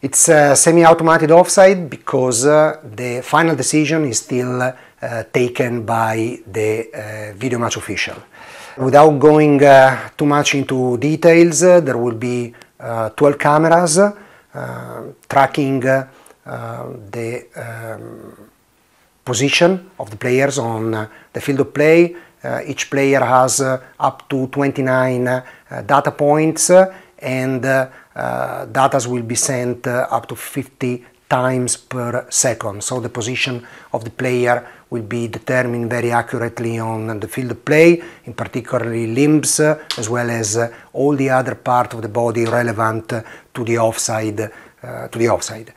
It's a semi-automated offside because uh, the final decision is still uh, taken by the uh, video match official. Without going uh, too much into details, uh, there will be uh, 12 cameras tracking the um, position of the players on the field of play. each player has up to 29 data points and uh, uh, data will be sent uh, up to 50 times per second. So the position of the player will be determined very accurately on the field of play, in particularly limbs, uh, as well as uh, all the other part of the body relevant to the offside. to the offside.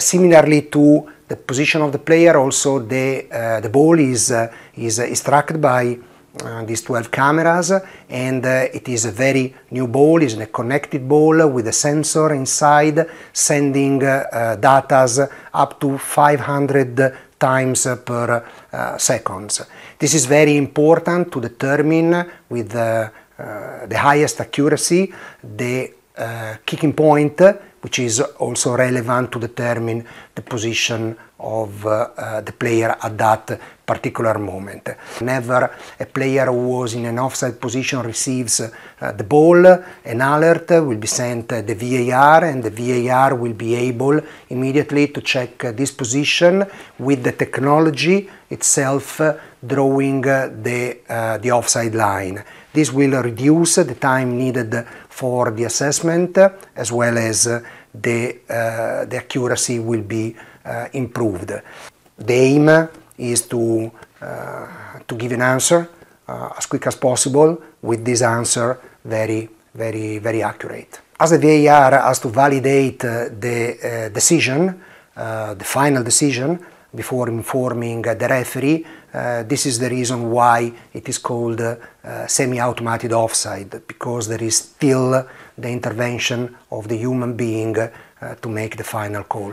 similarly to the position of the player, also the the ball is is, is tracked by uh, these 12 cameras and uh, it is a very new ball, it's a connected ball with a sensor inside sending uh, uh data up to 500 times per uh, seconds. This is very important to determine with uh, uh, the highest accuracy the kicking point which is also relevant to determine the position of uh, uh, the player at that particular moment. Whenever a player who was in an offside position receives uh, the ball, an alert will be sent the VAR and the VAR will be able immediately to check this position with the technology itself uh, drawing uh, the, uh, the offside line. This will reduce the time needed for the assessment as well as the, uh, the accuracy will be uh, improved. The aim is to, uh, to give an answer as quick as possible with this answer very, very, very accurate. As the VAR has to validate the decision, the final decision, before informing the referee. Uh, this is the reason why it is called uh, semi-automated offside, because there is still the intervention of the human being uh, to make the final call.